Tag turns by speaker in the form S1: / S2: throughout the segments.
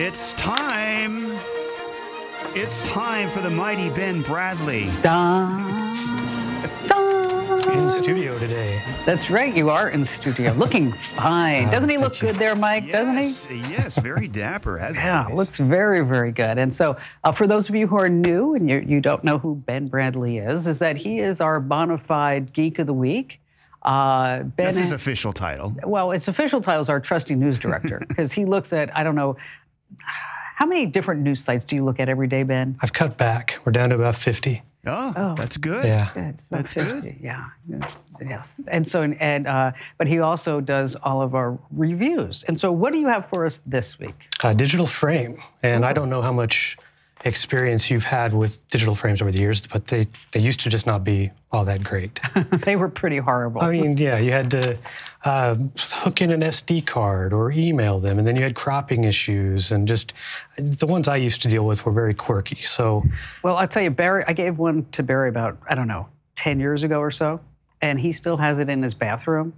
S1: It's time. It's time for the mighty Ben Bradley. in
S2: studio today.
S1: That's right, you are in studio. Looking fine. Uh, Doesn't he look good there, Mike? Yes, Doesn't he? yes, very dapper. As yeah, always. looks very, very good. And so, uh, for those of you who are new and you, you don't know who Ben Bradley is, is that he is our bona fide geek of the week. Uh, ben, That's his official title. Well, his official title is our trusty news director because he looks at, I don't know, how many different news sites do you look at every day, Ben? I've cut back.
S2: We're down to about 50.
S1: Oh, oh that's good. Yeah. That's, that's, good. Yeah. Yes. And so, and uh, but he also does all of
S2: our reviews. And so, what do you have for us this week? Uh, digital frame. And I don't know how much experience you've had with digital frames over the years, but they, they used to just not be all that great.
S1: they were pretty horrible. I mean,
S2: yeah, you had to uh, hook in an SD card or email them, and then you had cropping issues, and just the ones I used to deal with were very quirky. So, well, I'll tell you, Barry, I gave one to Barry about, I don't know,
S1: 10 years ago or so and he still has it in his bathroom,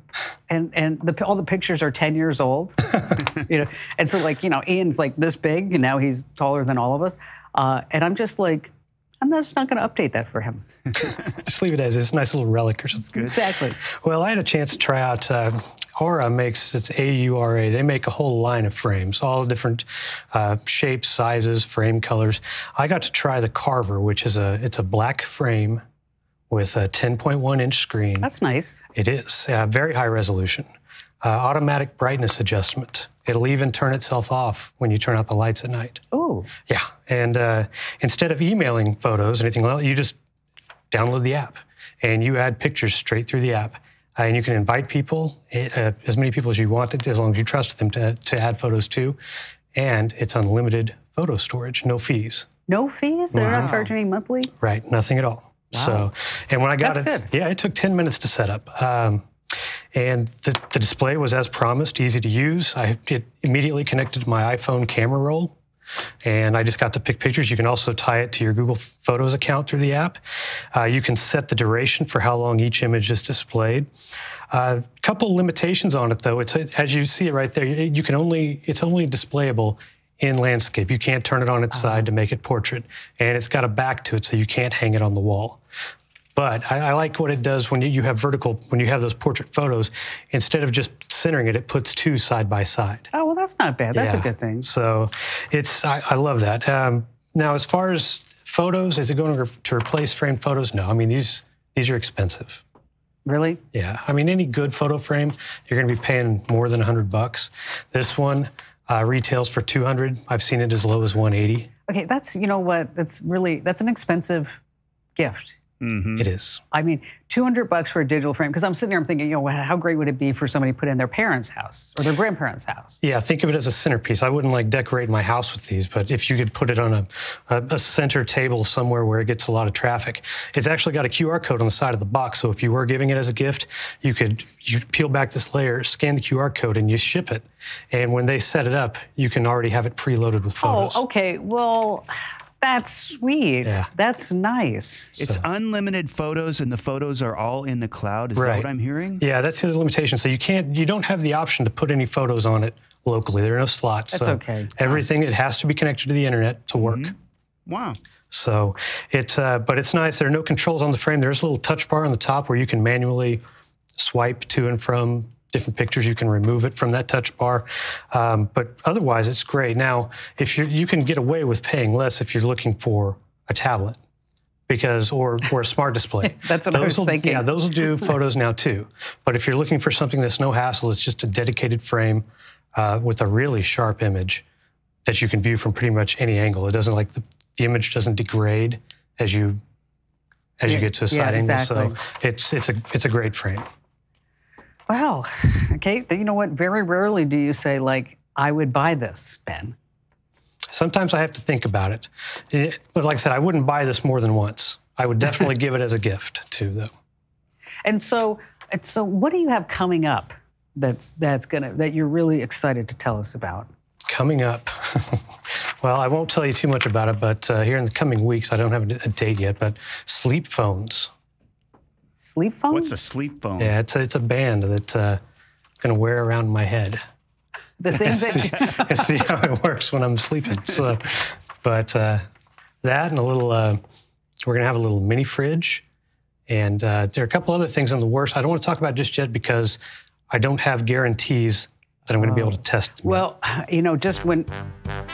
S1: and and the, all the pictures are ten years old, you know. And so like you know, Ian's like this big, and now he's taller than all of us, uh, and I'm just like, I'm just not going to update that for him.
S2: just leave it as it's a nice little relic or something. Exactly. Well, I had a chance to try out. Uh, Aura makes it's A U R A. They make a whole line of frames, all different uh, shapes, sizes, frame colors. I got to try the Carver, which is a it's a black frame with a 10.1 inch screen. That's nice. It is, uh, very high resolution. Uh, automatic brightness adjustment. It'll even turn itself off when you turn out the lights at night. Oh. Yeah. And uh, instead of emailing photos, anything else, you just download the app and you add pictures straight through the app. Uh, and you can invite people, eh, uh, as many people as you want, as long as you trust them to, to add photos to. And it's unlimited photo storage, no fees. No
S1: fees? They're wow. not charging me monthly?
S2: Right, nothing at all. So, and when I got That's it, good. yeah, it took 10 minutes to set up. Um, and the, the, display was as promised, easy to use. I it immediately connected to my iPhone camera roll, and I just got to pick pictures. You can also tie it to your Google Photos account through the app. Uh, you can set the duration for how long each image is displayed. A uh, couple limitations on it, though. It's as you see it right there. You can only it's only displayable in landscape. You can't turn it on its uh -huh. side to uh-huh. make it portrait. And it's got a back to it, so you can't hang it on the wall. But I, I, like what it does when you, you, have vertical, when you have those portrait photos, instead of just centering it, it puts two side by side. Oh, well, that's not bad. That's yeah. a good thing. So it's, I, I love that. Um, now, as far as photos, is it going to, re to replace framed photos? No. I mean, these, these are expensive. Really? Yeah. I mean, any good photo frame, you're going to be paying more than 100 bucks. This one, uh, retails for 200. I've seen it as low as 180.
S1: Okay, that's you know what? That's really that's an expensive gift.
S2: Mm-hmm. It is.
S1: I mean, 200 bucks for a digital frame because I'm sitting there, I'm thinking, you know, how great would it be for somebody to put in their parents' house or their grandparents' house?
S2: Yeah, think of it as a centerpiece. I wouldn't like decorate my house with these, but if you could put it on a, a, a center table somewhere where it gets a lot of traffic, it's actually got a QR code on the side of the box. So if you were giving it as a gift, you could you peel back this layer, scan the QR code, and you ship it. And when they set it up, you can already have it preloaded with oh, photos. Oh,
S1: okay. Well. That's sweet. Yeah. That's nice. It's unlimited photos, and the
S2: photos are all in the cloud. Is right. that what I'm hearing? Yeah, that's his limitation. So you can't, you don't have the option to put any photos on it locally. There are no slots. That's so okay. Everything it has to be connected to the internet to work. Mm -hmm. Wow. So it's, uh, but it's nice. There are no controls on the frame. There's a little touch bar on the top where you can manually swipe to and from different pictures. You can remove it from that touch bar, um, but otherwise it's great. Now, if you you can get away with paying less if you're looking for a tablet, because or or a smart display. that's what those I was will, thinking. Yeah, those will do photos now too. But if you're looking for something that's no hassle, it's just a dedicated frame uh, with a really sharp image that you can view from pretty much any angle. It doesn't like the, the image doesn't degrade as you as you get to a side yeah, angle. Exactly. So it's it's a it's a great frame.
S1: Well, okay, you know what? Very rarely do you say, like, I would buy this, Ben.
S2: Sometimes I have to think about it. it eh, but like I said, I wouldn't buy this more than once. I would definitely give it as a gift, too, though.
S1: And so, so what do you have coming up that's that's gonna that you're really excited to tell us about?
S2: Coming up, well, I won't tell you too much about it, but uh, here in the coming weeks, I don't have a date yet, but sleep phones. Sleep phone? What's a sleep phone? Yeah, it's a, it's a band that's uh, going to wear around my head.
S1: The things that.
S2: see how it works when I'm sleeping. So, but uh, that and a little, uh, we're going to have a little mini fridge. And uh, there are a couple other things in the works I don't want to talk about just yet because I don't have guarantees that I'm going to be able to test. Them. Well, you know, just when,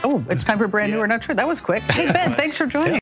S2: oh, it's time for brand new or not true. That was
S1: quick. Hey, Ben, thanks for joining. Yeah.